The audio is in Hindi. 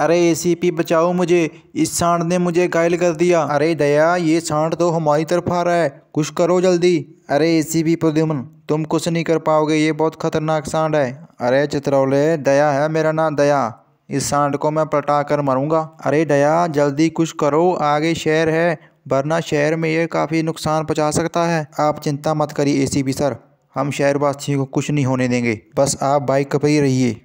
अरे एसीपी बचाओ मुझे इस सांड ने मुझे घायल कर दिया अरे दया ये सांड तो हमारी तरफ आ रहा है कुछ करो जल्दी अरे एसीपी प्रद्युमन तुम कुछ नहीं कर पाओगे ये बहुत खतरनाक सांड है अरे चित्रौले दया है मेरा नाम दया इस सांड को मैं पलटा कर मरूंगा अरे दया जल्दी कुछ करो आगे शहर है वरना शहर में यह काफ़ी नुकसान पहुँचा सकता है आप चिंता मत करिए पी सर हम शहरवासियों को कुछ नहीं होने देंगे बस आप बाइक पर ही रहिए